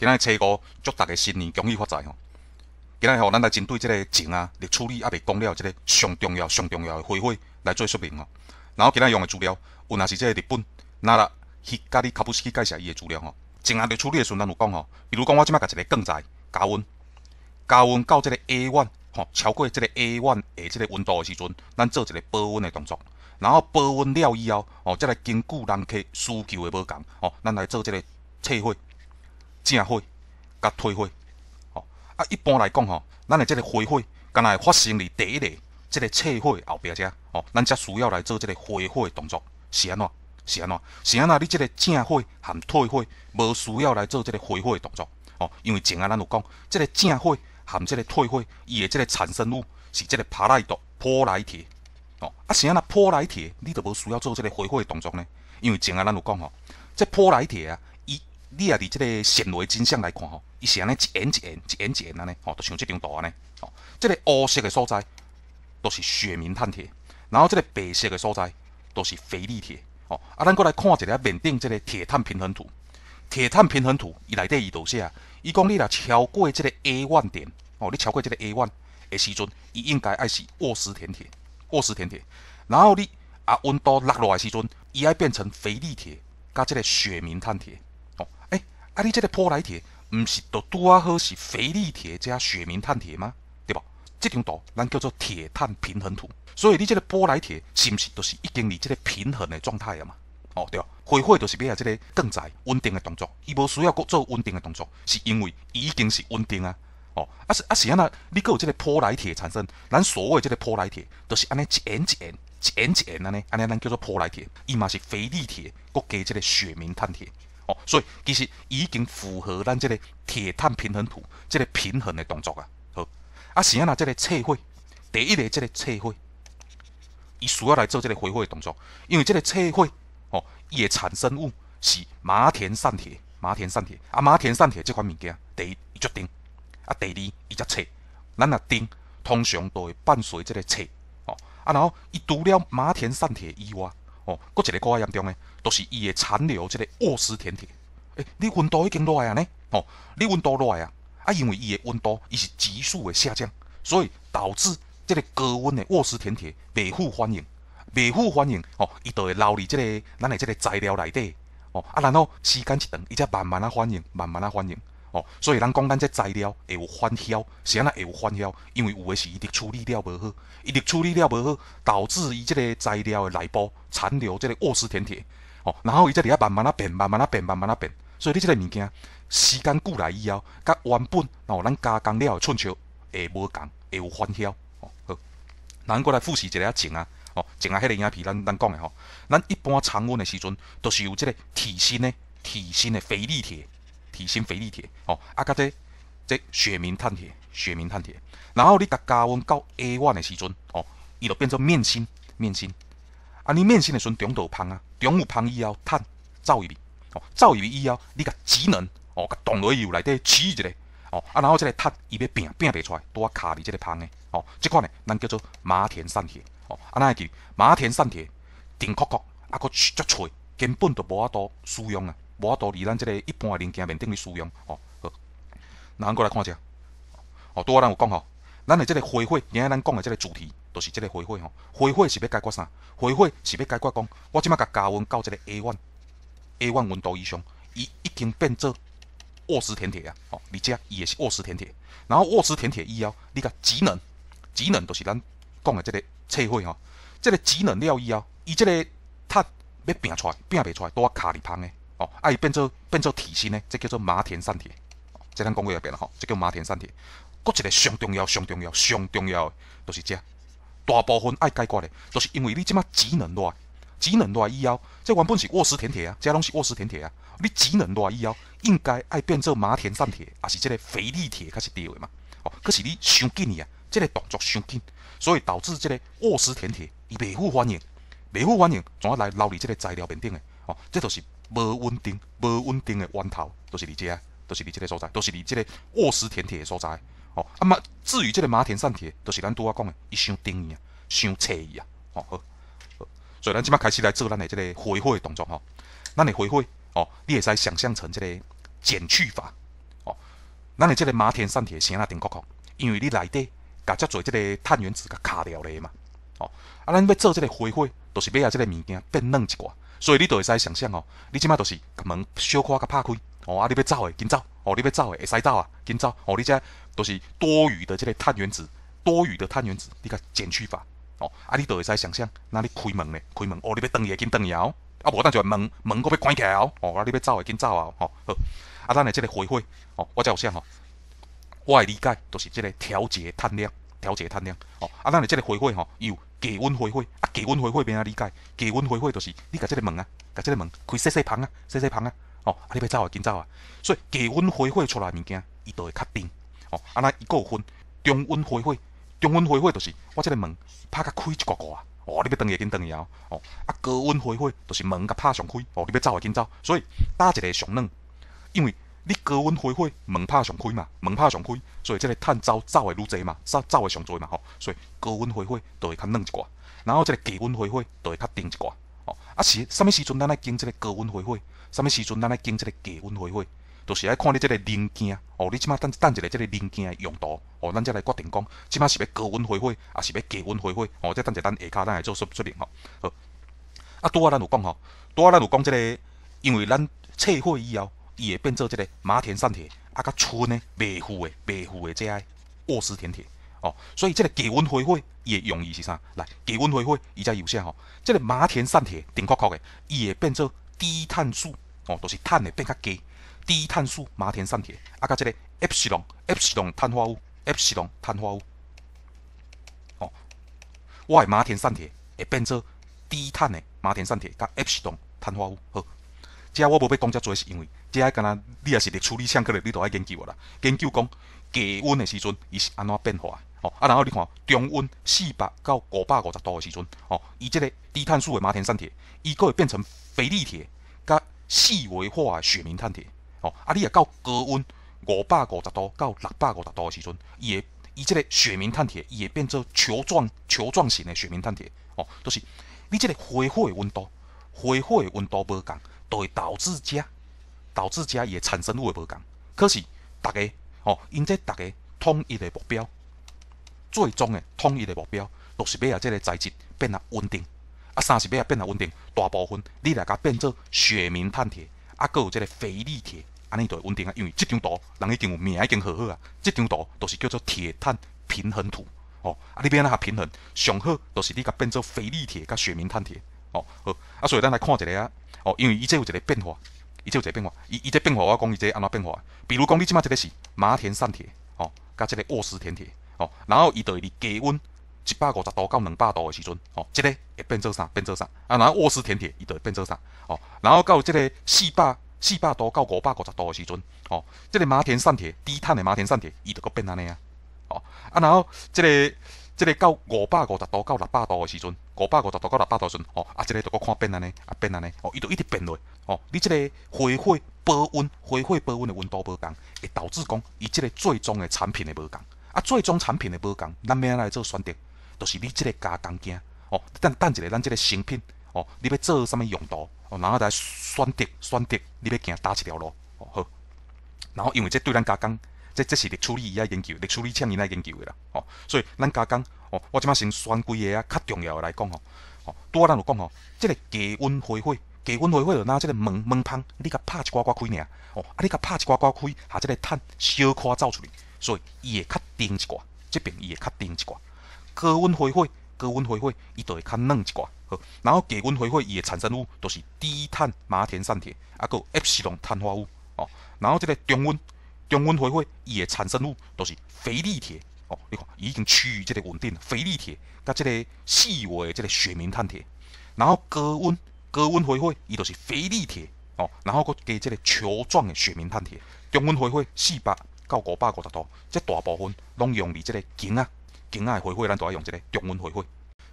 今仔初个祝大家新年恭喜发财吼！今仔吼，咱来针对即个情啊热处理啊未讲了，即个上重要、上重要诶，花花来做说明吼。然后今仔用诶资料有，若是即个日本拿去甲家己卡布去介绍伊诶资料吼。情啊伫处理诶时阵，咱有讲吼，比如讲我即摆甲一个钢材加温，加温到即个 A one 吼，超过即个 A one 即个温度诶时阵，咱做一个保温诶动作。然后保温了以后，吼，再来根据人客需求诶无同，吼，咱来做即个测绘正火甲退火，吼啊！一般来讲吼，咱的即个火火敢若会发生伫第一个即个淬火后壁遮，吼，咱才需要来做即个回火的动作，是安怎？是安怎？是安怎？你即个正火含退火无需要来做即个回火的动作，吼，因为前啊，咱有讲，即个正火含即个退火，伊的即个产生物是即个帕来毒坡来铁，吼啊！是安那坡来铁，你都无需要做即个回火的动作呢，因为前啊，咱有讲吼，即泼来铁啊。你也伫即个路的真相来看吼，伊是安尼一层一层一层一层安尼吼，就像即张图安尼吼。即个乌色的所在都是雪明碳铁，然后即个白色的所在都是肥力铁。哦，啊，咱过来看一下面顶即个铁碳平衡图。铁碳平衡图伊内底伊度写，伊讲你若超过即个 A one 点，哦，你超过即个 A one 的时阵，伊应该爱是沃斯铁铁，沃斯铁铁。然后你啊温度落落个时阵，伊爱变成肥力铁加即个雪明碳铁。啊！你即个坡来铁，毋是都拄啊好是肥力铁加雪明碳铁吗？对无？即种图咱叫做铁碳平衡图。所以你即个坡来铁是毋是都是已经离即个平衡的状态啊嘛？哦，对，回火就是变啊即个更在稳定的动作，伊无需要再做稳定的动作，是因为已经是稳定啊。哦，啊是啊是啊那，你佫有即个坡来铁产生？咱所谓即个坡来铁，都是安尼一层一层一层一层安尼，安尼咱叫做坡来铁，伊嘛是肥力铁阁加即个雪明碳铁。所以其实已经符合咱这个铁碳平衡图这个平衡的动作啊，好，啊是啊那这个测火，第一个这个测火，伊需要来做这个回火的动作，因为这个淬火，哦，热产生物是马田散铁，马田散铁，啊马田散铁这款物件，第一伊决定，啊第二伊则淬，咱若钉，通常都会伴随这个淬，哦，啊然后伊除了马田散铁以外。哦，搁一个高啊严重诶，就是伊诶残留即个沃斯甜铁。诶，你温度已经落来啊呢？哦，你温度落来啊？啊，因为伊诶温度伊是急速诶下降，所以导致即个高温诶沃斯甜铁未复反应，未复反应哦，伊就会留伫即个咱诶即个材料内底。哦，啊，然后时间一长，伊才慢慢啊反应，慢慢啊反应。哦，所以咱讲咱这材料会有翻晓，是安那会有翻晓，因为有诶是伊伫处理了无好，伊伫处理了无好，导致伊即个材料诶内部残留即个沃斯体铁，哦，然后伊这里啊慢慢啊变，慢慢啊变，慢慢啊变，所以你即个物件时间久来以后，甲原本哦咱加工了诶，寸条会无共，会有翻哦好，咱过来复习一下啊，啊，哦，种啊，迄个影片咱咱讲诶吼，咱一般常温诶时阵，都是有即个铁心诶，铁心诶，肥力铁。体心肥力铁，哦，啊，甲这这雪明碳铁，雪明碳铁，然后你甲加温到 A one 的时阵，哦，伊就变成面心，面心，啊，你面心的时阵中度胖啊，中有胖以后碳走一边，哦，走一边以后你甲技能，哦，甲冻落去油内底起一个，哦，啊，然后这个碳伊要拼拼袂出来，啊卡伫这个胖的，哦，即款呢咱叫做麻田散铁，哦，安怎记麻田散铁，顶壳壳，啊，佮足脆，根本就无啊度使用啊。无法度离咱即个一般个零件面顶去使用哦。好，那咱过来看下哦，拄仔咱有讲吼，咱的即个回火，今日咱讲的即个主题，就是即个回火吼。回火是要解决啥？回火是要解决讲，我即马甲加温到即个 A one A one 温度以上，伊已经变做奥斯填铁啊。哦，而且伊也是奥斯填铁。然后奥斯填铁以后，你看极能，极能就是咱讲的即个测火吼。即个极能了以后，伊即个碳要拼出来，拼袂出来，都卡里芳个。哦，爱变做变做铁丝呢，即叫做马田散铁，即咱讲过一遍咯。吼，即叫马田散铁。个一个上重要、上重要、上重要，诶，就是遮大部分爱解决诶，就是因为你即马只能拉，只能拉以后，即原本是卧斯田铁啊，即拢是卧斯田铁啊。你只能拉以后，应该爱变做马田散铁，也是即个肥力铁，较是对诶嘛。哦，可是你伤紧啊，即个动作伤紧，所以导致即个卧斯田铁伊袂好欢迎，袂好欢迎，怎啊来捞你即个材料面顶诶？哦，即就是。无稳定、无稳定的源头，都是你这啊，都是你这个所在，都是你这个沃石填铁的所在。哦，啊嘛，至于这个麻田上铁，都是咱拄下讲的，伊伤顶伊啊，伤脆伊啊。哦好，好，所以咱即马开始来做咱的这个回火的动作吼。咱的回火，哦，你会使想象成这个减去法。哦，咱的这个麻田上铁先啊定国讲，因为你内底甲遮侪这个碳原子甲卡掉咧嘛。哦，啊，咱要做这个回火，都是要啊这个物件变软一寡。所以你就会使想象哦，你即摆著是甲门小可甲拍开，哦啊你要走的紧走，哦你要走的会使走啊，紧走，哦你这都是多余的即个碳原子，多余的碳原子你甲减去吧，哦啊你就会使想象，那你开门咧，开门，哦你要去眼紧瞪去哦，啊无等就门门要关起来哦，哦啊你要走的紧走啊，哦好，啊咱的即个回灰，哦我才有想吼，我理解著是即个调节碳量，调节碳量，哦啊咱的即个回灰吼又。低温回火啊，低温回火免啊理解？低温回火就是你甲即个门啊，甲即个门开细细缝啊，细细缝啊，哦，你要走啊，紧走啊。所以低温回火出来物件，伊都会较定，哦，啊那伊个有分。中温回火，中温回火就是我即个门拍较开一寡寡。啊，哦，你要断伊紧断伊啊，哦，啊高温回火就是门甲拍上开，哦，你要走啊，紧走。所以打一个上冷，因为。你高温挥火门拍上开嘛，门拍上开，所以这个碳走走诶愈侪嘛，走走诶上侪嘛吼，所以高温挥火就会较软一寡，然后即个低温挥火就会较硬一寡哦。啊是，啥物时阵咱来经即个高温挥火？啥物时阵咱来经即个低温挥火？就是爱看你这个零件哦，你即马等等一个这个零件诶用途哦，咱再来决定讲，即马是要高温挥火，啊是要低温挥火哦？再等一下，等下骹咱来做说说明吼。好，啊，拄仔咱有讲吼，拄仔咱有讲这个，因为咱撤火以后。伊会变做即个麻田山铁，啊，甲村个卖富的卖富的即个沃斯田铁哦。所以即个低温回火伊也容易是啥？来，低温回火伊才有些吼，即个麻田山铁顶括括的，伊会变做低碳素哦，就是碳的变较低，低碳素麻田山铁，啊，甲即个 F 四龙 F 四龙碳化物 F 四龙碳化物哦。我个麻田山铁会变做低碳的麻田山铁，甲 F 四龙碳化物好。遮我无要讲遮多是因为。即个敢若你也是伫处理上课了，你着爱研究我啦。研究讲低温的时阵，伊是安怎变化？哦，啊，然后你看中温四百到五百五十度的时阵，哦，伊即个低碳素的马田生铁，伊可会变成肥力铁，甲细微化的雪明碳铁。哦，啊，你也到高温五百五十度到六百五十度的时阵，伊个伊即个雪明碳铁，伊会变成球状球状型的雪明碳铁。哦，都是你即个火候的温度，火候的温度无同，都会导致遮。导致遮也产生物个无共，可是逐个哦，因即逐个统一的目标，最终的统一的目标就是要啊，即个材质变啊稳定，啊三是要啊变啊稳定，大部分你来甲变做雪明碳铁，啊，阁有即个肥力铁，安尼就稳定啊。因为即张图人已经有名，已经好好啊，即张图就是叫做铁碳平衡图哦。啊，你变啊较平衡，上好就是你甲变做肥力铁甲雪明碳铁哦。好，啊，所以咱来看一个啊，哦，因为伊即有一个变化。伊就有一个变化，伊伊这个变化，我讲伊这个安怎变化？比如讲，你即马一个是马田三铁，吼，甲即个沃斯田铁，吼，然后伊在离低温一百五十度到两百度的时阵，吼，即个会变做啥？变做啥？啊，然后沃斯田铁伊就变做啥？哦，然后到即个四百四百度到五百五十度的时阵，吼，即个马田三铁低碳的马田三铁，伊就阁变安尼啊，哦，啊然后即个即个到五百五十度到六百度的时阵。五百五十度到六百度时，哦，啊，这个就搁看变尼，啊，变尼，哦，伊就一直变落，哦，你这个回火保温、回火保温的温度无同，会导致讲伊这个最终的产品的无同。啊，最终产品的无同，咱要来做选择，就是你这个加工件，哦，等等一个咱这个成品，哦，你要做什么用途，哦，然后再选择选择，你要行叨一条路，哦，好。然后因为这对咱加工，这这是伫处理伊来研究，伫处理厂伊来研究的啦，哦，所以咱加工。哦，我即马先选几个啊较重要的来讲吼，哦，拄仔咱有讲吼，即个低温回火，低温回火就拿即个门门窗，你甲拍一寡寡开尔，哦，啊你甲拍一寡寡开，下即个碳小可走出来，所以伊会较硬一寡，即边伊会较硬一寡。高温回火，高温回火，伊就会较软一寡。好，然后低温回火伊个产生物都是低碳麻田生铁，啊个 F 四龙碳化物，哦，然后即个中温中温回火，伊个产生物都是肥力铁。哦，你看，已经趋于这个稳定。肥粒铁甲这个细微即这个雪明碳铁，然后高温高温回火，伊就是肥粒铁哦。然后佫加这个球状的雪明碳铁。中温回火四百到五百五十度，这大部分拢用伫这个囝仔囝仔的回火，咱都爱用这个中温回火。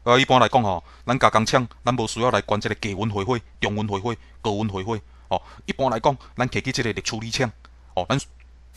呃，一般来讲吼，咱加工厂咱无需要来管这个低温回火、中温回火、高温回火。哦，一般来讲，咱摕去这个热处理厂哦，咱。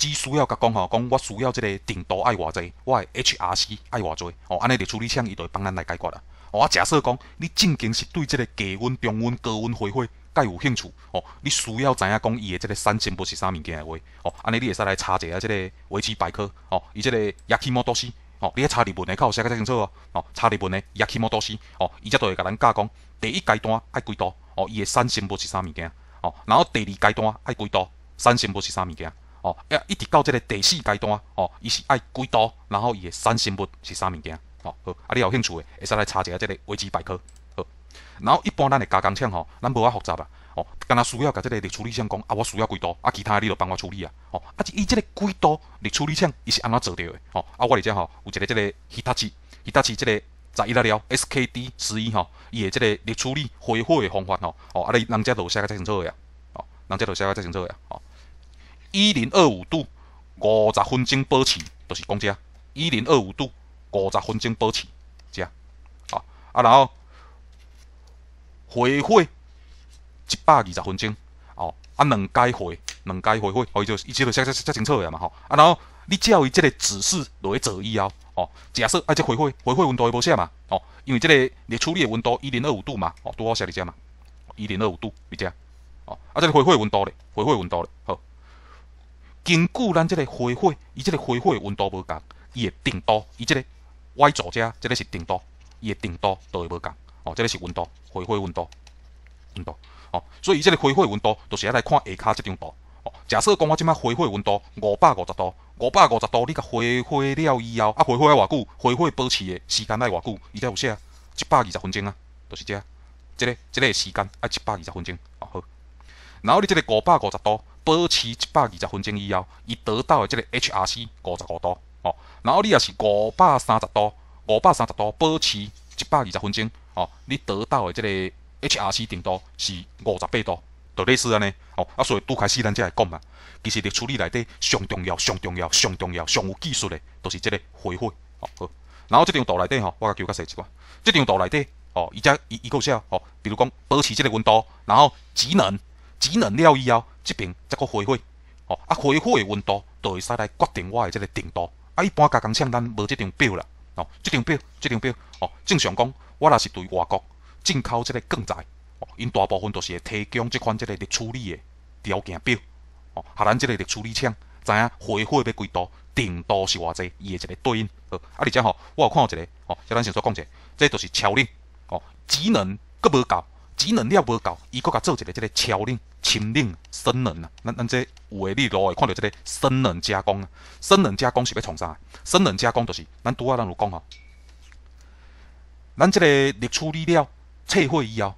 只需要甲讲吼，讲我需要即个程度爱偌济，我诶 HRC 爱偌济，哦，安尼伫处理厂伊就会帮咱来解决啦。哦，我假设讲你正经是对即个低温、中温、高温灰火皆有兴趣，哦，你需要知影讲伊诶即个三千物是啥物件诶话，哦，安尼你会使来查一下即个维基百科，哦，伊即个压气模式，哦，你去查日文诶，较有写较清楚哦，哦，查日文野压气模式，哦，伊则都会甲咱教讲第一阶段爱几度，哦，伊诶三千物是啥物件，哦，然后第二阶段爱几度，三千物是啥物件。哦，一一直到这个第四阶段，哦，伊是爱几度，然后伊诶三生物是啥物件？哦，好，啊，你有兴趣诶，会使来查一下这个维基百科。好，然后一般咱诶加工厂，吼，咱无啊复杂啊，哦，干阿需要甲这个热处理厂讲，啊，我需要几度，啊，其他你著帮我处理啊。哦，啊，即伊这个几度热处理厂，伊是安怎做着诶，哦，啊，我里只吼有一个这个希达旗，希达旗这个十一拉 SKD 十一吼，伊诶这个热处理恢复诶方法吼，哦，啊，你人家都写个真清楚啊，哦，人家都写个真清楚啊，哦。一零二五度，五十分钟保持，就是讲遮一零二五度，五十分钟保持，遮啊啊。然后回火一百二十分钟，哦啊，两阶回，两阶回火，哦，伊就伊就写写写清楚个嘛，吼啊。然后你照伊即个指示落去做以后，哦，假设啊，即回火回火温度会无写嘛，哦，因为即个热处理的温度一零二五度嘛，哦，拄好写伫遮嘛，一零二五度，比遮哦啊，即个回火温度咧，回火温度咧好。根据咱即个回火伊即个回火温度无共，伊的定度，伊即个 Y 坐标，即个是定度，伊的定度都会无共。哦，即个是温度，回火温度，温度。哦，所以伊即个回火温度，就是要来看下骹即张图。哦，假设讲我即摆回火温度五百五十度，五百五十度，你甲回火了以后，啊，回火了偌久？回火保持的时间赖偌久？伊才有写？一百二十分钟啊，就是这。即个、即个时间啊，一百二十分钟。哦，好。然后你即个五百五十度。保持一百二十分钟以后，伊得到的这个 HRC 五十五度哦。然后你也是五百三十度，五百三十度保持一百二十分钟哦，你得到的这个 HRC 硬度是五十八度，就类似安尼哦。啊，所以拄开始咱才来讲嘛。其实伫处理内底上重要、上重要、上重要、上有技术的，都是这个回火哦。好，然后这张图内底吼，我甲球甲说一寡。这张图内底哦，伊只伊伊够少哦。比如讲保持这个温度，然后急能节能了以后，即边再搁回火，哦，啊，回火的温度就会使来决定我的即个程度。啊，一般加工厂咱无即张表啦，哦，即张表，即张表，哦，正常讲，我若是对外国进口即个钢材，哦，因大部分都是会提供即款即个热处理的条件表，哦，啊咱即个热处理厂知影回火要几度，程度是偌济，伊个一个对应。好，啊，而且吼，我有看到一个，哦，即咱先说讲者，这都是超冷，哦，节能搁无够。技能了无够，伊佫甲做一个即个超冷、轻冷、深冷啊！咱咱即有诶，你都会看到即个深冷加工啊。深冷加工是要从啥？深冷加工就是咱拄仔咱有讲哦，咱即个热处理了淬火以后，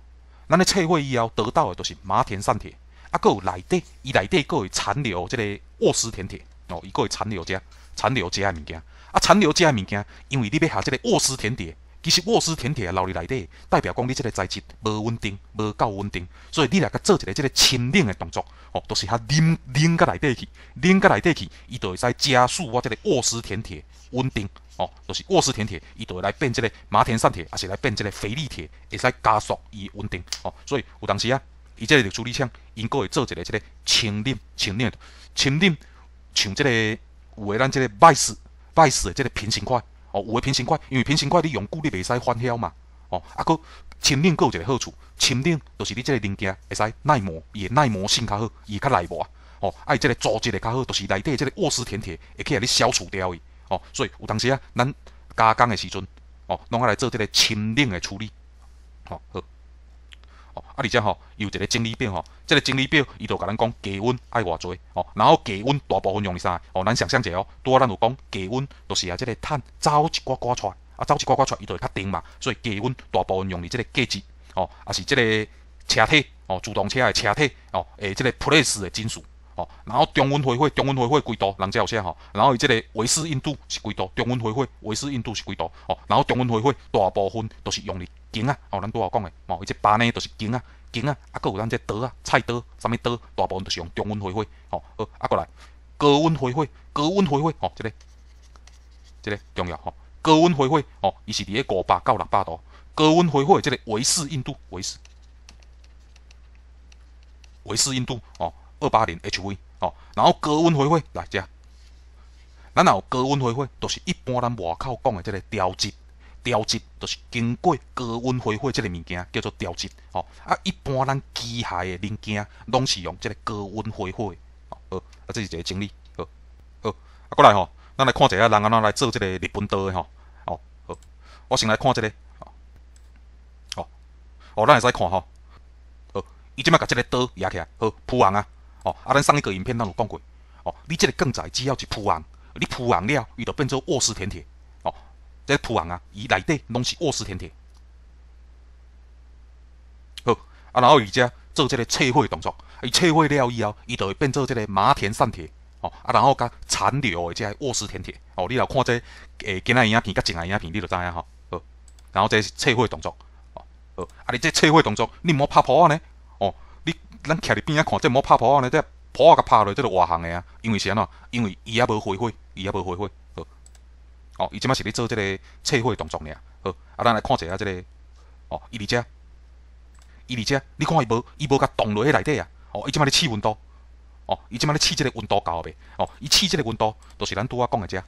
咱咧淬火以后得到诶，就是麻田碳铁啊，佫有内底伊内底佫会残留即个沃斯田铁哦，伊佫会残留遮残留诶物件，啊，残留诶物件，因为你要下即个沃斯田铁。其实卧丝甜铁留伫内底，代表讲你即个材质无稳定，无够稳定，所以你来甲做一个即个清冷的动作，哦，都是较拧拧甲内底去，拧甲内底去，伊就会使加速我即个卧丝甜铁稳定，哦，都是卧丝甜铁，伊就会来变即个麻田散铁，也是来变即个肥力铁，会使加速伊稳定，哦，所以有当时啊，伊即个处理厂因个会做一个即个清冷清冷清冷，像即个有诶咱即个 vice 诶即个平行块。哦，有诶偏心块，因为偏心块你用久你袂使翻晓嘛。哦，啊搁，深冷佫有一个好处，深冷就是你即个零件会使耐磨，伊耐磨性较好，伊较耐磨啊。哦，啊伊即个组织会较好，就是内底即个沃斯填铁会去甲你消除掉去。哦，所以有当时啊，咱加工诶时阵，哦，拢爱来做即个深冷诶处理。好。哦，啊，而且吼，又一个整理表吼，这个整理表伊就甲咱讲低温爱偌侪，吼，然后低温大部分用咧啥？哦，咱想象一下哦，拄啊咱有讲低温就是啊，即个碳走一寡寡出，来，啊走一寡寡出，来，伊就较定嘛，所以低温大部分用伫即个介质，哦，啊是即个车体，哦，主动车的车体，哦，诶，即个 a c e 的金属。哦，然后中文会会，中文会会几多，人介有写吼。然后伊即个维氏印度是几多，中文会会维氏印度是几多？哦，然后中文会会大部分都是用的钳啊，哦，咱拄好讲的，哦，伊即巴呢都是钳啊，钳啊，啊，搁有咱即刀啊，菜刀，啥物刀，大部分都是用中温会，灰，哦，呃，啊，过来，高温会会，高温会，灰，哦，这个这个重要，吼，高温会，灰，哦，伊是伫咧五百到六百度，高温会会，即个维氏印度，维氏，维氏印度，哦。二八零 HV，哦，然后高温回火，来遮，咱有高温回火，就是一般咱外口讲的这个调节，调节就是经过高温回火这个物件叫做调节哦，啊，一般咱机械的零件，拢是用这个高温回火，好，啊，这是一个经历。好，好，啊，过来吼，咱来看一下人安怎来做这个日本刀的吼，哦，好，我先来看这个，哦，哦，哦，咱会使看吼，好，伊即摆把这个刀压起来，好，普红啊。哦，啊，咱上一个影片当有讲过，哦，你即个更在只要是铺红，你铺红了，伊就变做卧式甜甜，哦，这铺红啊，伊内底拢是卧式甜甜。好，啊，然后伊则做即个切火动作，伊切火了以后，伊就会变做即个麻田散铁，哦，啊，然后甲残留的个卧式甜甜，哦，你若看这诶今仔影片、甲前仔影片，你就知影吼，好，然后这切火的动作，哦，好，啊，你这切火动作，你毋好拍破我呢。咱徛伫边仔看即毛拍破啊呢，即破啊甲拍落，即著外行的啊，因为啥怎？因为伊抑无回火，伊抑无回火。好，哦，伊即摆是咧做即个撤火的动作尔。好，啊，咱来看一下啊，即个哦，伊伫遮，伊伫遮，你看伊无，伊无甲动落去内底啊。哦，伊即摆咧试温度。哦，伊即摆咧试即个温度够未？哦，伊试即个温度，就是咱拄啊讲个遮。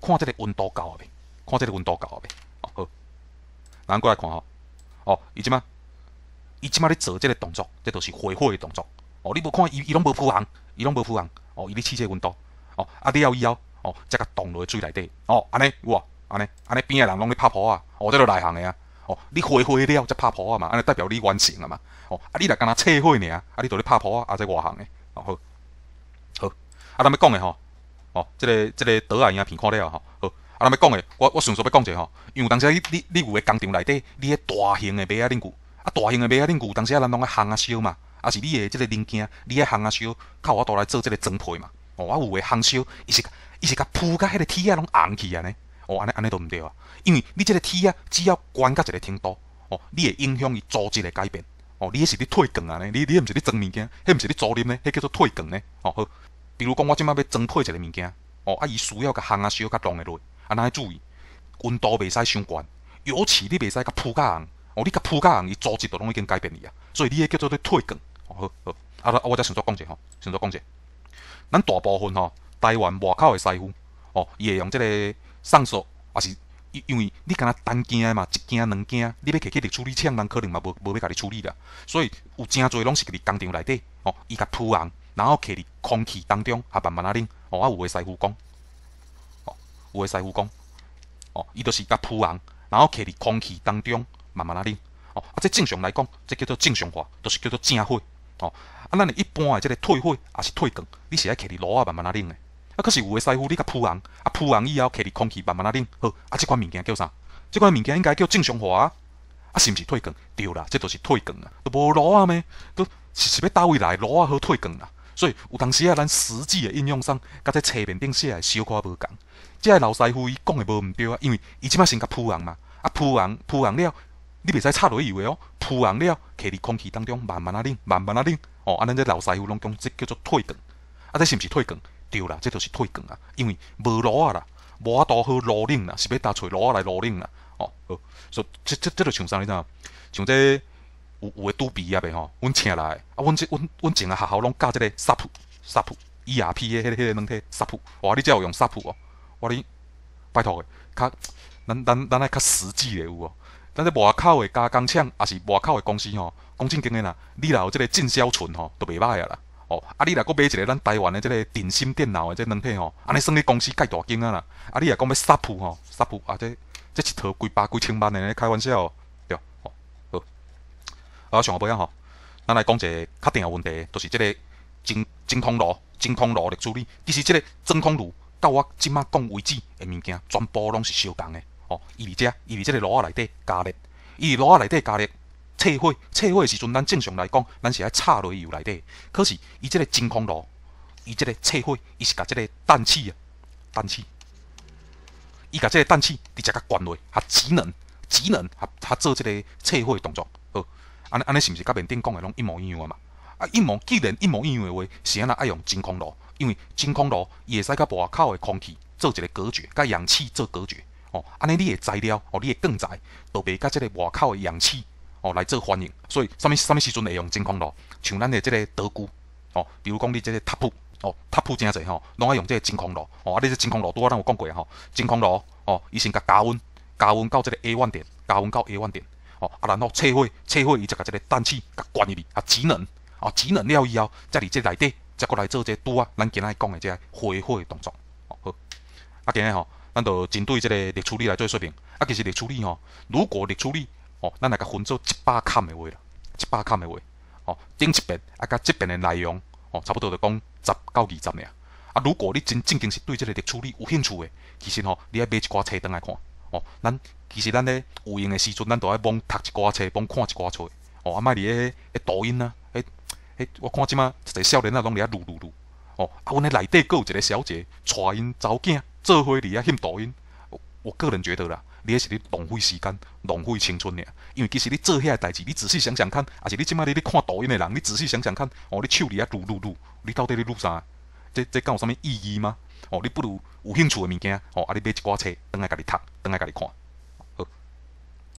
看即个温度够未？看即个温度够未？哦，好，咱过来看吼，哦，伊即摆。伊即马咧做即个动作，即都是回火诶动作。哦，你无看伊，伊拢无俯航，伊拢无俯航。哦，伊咧试即个温度。哦，啊了以后，哦，则甲冻落去水内底。哦，安尼有啊，安尼安尼边诶人拢咧拍谱啊。哦，即著内行诶啊。哦，你回火了，才拍谱啊嘛。安尼代表你完成了嘛。哦，啊你若若砌火尔，啊你著咧拍谱啊，啊则外行诶。哦，好，好。啊，咱要讲诶吼，哦，即个即个导演影片看了吼。好，啊，咱要讲诶，我我顺续要讲者吼。因为有当时你你你有诶工厂内底，你个大型诶马啊，恁舅。啊，大型诶马仔恁有当时啊咱拢爱烘啊烧嘛，啊是你的即个零件，你爱烘啊烧，靠我倒来做即个装配嘛。哦，啊有诶烘烧，伊是伊是甲铺甲迄个铁啊拢红去安尼，哦，安尼安尼都毋对啊，因为你即个铁啊，只要关甲一个程度，哦，你会影响伊组织诶改变。哦，你迄是伫退钢啊呢，你你迄是伫装物件，迄毋是伫租赁呢，迄叫做退钢呢。哦好，比如讲我即摆要装配一个物件，哦啊伊需要甲烘啊烧甲冻诶落，啊咱爱注意，温度袂使伤悬，尤其你袂使甲铺甲红。哦，你甲铺甲人伊组织都拢已经改变去啊，所以你诶叫做咧退更，好，好，啊，我我再想做讲者吼，想做讲者，咱大部分吼台湾外口诶师傅，哦，伊会用即个上锁，啊是，因因为你干若单件嘛，一件两件，你要摕去伫处理厂，人可能嘛无无要甲你处理啦，所以有正侪拢是伫工厂内底，哦，伊甲铺人，然后客伫空气当中，啊慢慢啊冷，哦，啊有诶师傅讲，哦，有诶师傅讲，哦，伊就是甲铺人，然后客伫空气当中。慢慢啊冷，哦，啊，这正常来讲，这叫做正常化，都是叫做正火，哦，啊，咱哩一般诶，即个退火啊是退钢，你是爱揢伫炉仔慢慢啊冷诶，啊可是有诶师傅你甲铺红，啊铺红以后揢伫空气慢慢啊冷，好，啊即款物件叫啥？即款物件应该叫正常化啊，啊是毋是退钢？对啦，即都是退钢啊，都无炉啊咩？都是是要倒位来炉啊好退钢啦，所以有当时啊咱实际诶应用上，甲在册面顶写诶小可无共。即个老师傅伊讲诶无毋对啊，因为伊即摆先甲铺红嘛，啊铺红铺红了。你袂使插落去油诶哦，铺红了，放伫空气当中，慢慢啊冷，慢慢啊冷。哦，啊，咱这老师傅拢讲即叫做退梗。啊，这是毋是退梗？对啦，这就是退梗啊。因为无炉啊啦，无啊大好炉冷啦，是要搭路炉来炉冷啦。哦，所这这这就像啥影？像这有有诶拄毕业未吼？阮请来，啊，阮这阮阮前个学校拢教即个 SAP 扑杀扑 ERP 诶，迄个迄个体 s 杀扑。哇，你只有用杀扑哦？我你拜托诶，较咱咱咱来较实际诶有无？咱这外口的加工厂，也是外口的公司吼，讲正经的啦，你若有这个进销存吼，都袂歹啊啦。哦，啊你若佫买一个咱台湾的这个顶芯电脑的这软体吼，安尼算你公司介大间啊啦。啊你若讲要杀铺吼，杀铺啊这这一套几百几千万的咧开玩笑，对。好，好，上我杯样吼，咱来讲一个确定的问题，就是这个真空炉、真空炉的处理，其实这个真空炉到我即马讲为止的物件，全部拢是相共的。哦，伊伫遮，伊伫即个炉仔内底加热，伊炉仔内底加热，测火测火诶时阵，咱正常来讲，咱是喺差内油内底。可是，伊即个真空炉，伊即个测火，伊是甲即个氮气啊，氮气，伊甲即个氮气伫遮甲灌落，啊，节能，节能，哈，做即个测火动作。好，安尼安尼是毋是甲面顶讲诶拢一模一样啊嘛？啊，一模既然一模一样诶话，是安尼爱用真空炉，因为真空炉伊会使甲外口诶空气做一个隔绝，甲氧气做隔绝。哦，安尼你诶材料哦，你诶钢材都袂甲即个外口诶氧气哦来做反应，所以啥物啥物时阵会用真空炉？像咱诶即个德古，哦，比如讲你即个塔普哦，塔普正侪吼，拢爱用即个真空炉哦。啊，你个真空炉，拄啊，咱有讲过吼，真空炉哦，伊先甲高温，高温到即个 A 万点，高温到 A 万点哦，啊，然后撤火，撤火伊就甲即个氮气甲关入去啊，制能，啊，制能了以后，则伫即内底，则过来做这拄啊，咱今仔讲个这火火动作。好，啊，今日吼。咱著针对即个热处理来做说明。啊，其实热处理吼，如果热处理哦，咱来甲分做一百坎的话啦，一百坎的话哦，顶一遍啊，甲即边的内容哦，差不多着讲十到二十尔。啊，如果你真正经是对即个热处理有兴趣的，其实吼，你爱买一寡册当来看。哦，咱其实咱咧有闲的时阵，咱着爱帮读一寡册，帮看一册，吼、哦，啊莫伫咧迄抖音啊，迄迄我看即马个少年仔拢伫遐撸撸撸。哦，啊阮迄内底阁有一个小姐带因查某囝。做伙伫遐翕抖音，我我个人觉得啦，你系是伫浪费时间、浪费青春俩。因为其实你做遐代志，你仔细想想看，还是你即卖伫咧看抖音的人，你仔细想想看，哦，你手伫遐撸撸撸，你到底咧撸啥？这这有啥物意义吗？哦，你不如有兴趣诶物件，哦，啊，你买一寡册，登来家己读，登来家己看。